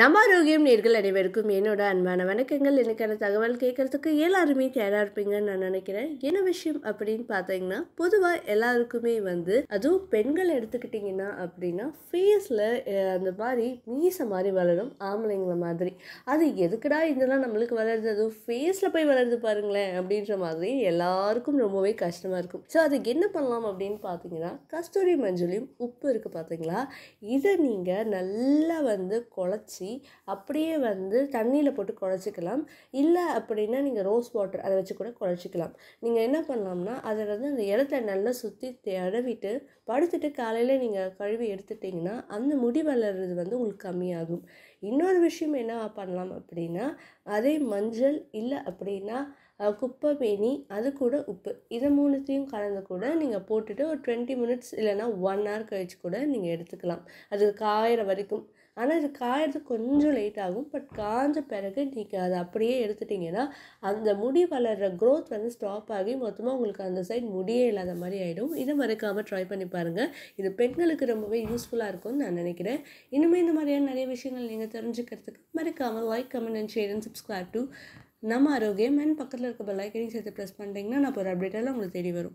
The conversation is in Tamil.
நம்ம ஆரோக்கியம் நேர்கள் அனைவருக்கும் என்னோட அன்பான வணக்கங்கள் எனக்கான தகவல் கேட்குறதுக்கு எல்லாருமே தயாராக இருப்பீங்கன்னு நான் நினைக்கிறேன் என்ன விஷயம் அப்படின்னு பார்த்தீங்கன்னா பொதுவாக எல்லாருக்குமே வந்து அதுவும் பெண்கள் எடுத்துக்கிட்டிங்கன்னா அப்படின்னா ஃபேஸில் அந்த மாதிரி மீசை மாதிரி வளரும் ஆம்பளைங்கள மாதிரி அது எதுக்குடா இதெல்லாம் நம்மளுக்கு வளருது அதுவும் ஃபேஸில் போய் வளருது பாருங்களேன் அப்படின்ற மாதிரி எல்லாருக்கும் ரொம்பவே கஷ்டமாக இருக்கும் ஸோ அதுக்கு என்ன பண்ணலாம் அப்படின்னு பார்த்தீங்கன்னா கஸ்தூரி மஞ்சளையும் உப்பு இருக்குது பார்த்தீங்களா இதை நீங்கள் நல்லா வந்து குழச்சி அரைச்சி அப்படியே வந்து தண்ணியில் போட்டு குழச்சிக்கலாம் இல்லை அப்படின்னா நீங்கள் ரோஸ் வாட்டர் அதை வச்சு கூட குழச்சிக்கலாம் நீங்கள் என்ன பண்ணலாம்னா அதை வந்து அந்த இடத்த நல்லா சுற்றி தடவிட்டு படுத்துட்டு காலையில் நீங்கள் கழுவி எடுத்துட்டிங்கன்னா அந்த முடி வளர்றது வந்து உங்களுக்கு கம்மியாகும் இன்னொரு விஷயம் என்ன பண்ணலாம் அப்படின்னா அதே மஞ்சள் இல்லை அப்படின்னா குப்பை பேணி அது கூட உப்பு இதை மூணுத்தையும் கலந்து கூட நீங்கள் போட்டுட்டு ஒரு டுவெண்ட்டி மினிட்ஸ் இல்லைனா ஒன் ஹவர் கழிச்சு கூட நீங்கள் எடுத்துக்கலாம் அது காயிற வரைக்கும் ஆனால் இது காயறதுக்கு கொஞ்சம் லேட் ஆகும் பட் காஞ்ச பிறகு நீங்கள் அதை அப்படியே எடுத்துட்டிங்கன்னா அந்த முடி வளர்கிற க்ரோத் வந்து ஸ்டாப் ஆகி மொத்தமாக உங்களுக்கு அந்த சைட் முடியே இல்லாத மாதிரி ஆகிடும் இதை மறக்காமல் ட்ரை பண்ணி பாருங்கள் இது பெண்களுக்கு ரொம்பவே யூஸ்ஃபுல்லாக இருக்கும்னு நான் நினைக்கிறேன் இனிமேல் இந்த மாதிரியான நிறைய விஷயங்கள் நீங்கள் தெரிஞ்சுக்கிறதுக்கு மறக்காமல் like comment and share and subscribe to நம்ம ஆரோக்கியம் அண்ட் பக்கத்தில் இருக்க பெல் ஐக்கனையும் சேர்த்து ப்ரெஸ் பண்ணுறீங்கன்னா நான் ஒரு அப்டேட்டெல்லாம் உங்களுக்கு தேடி வரும்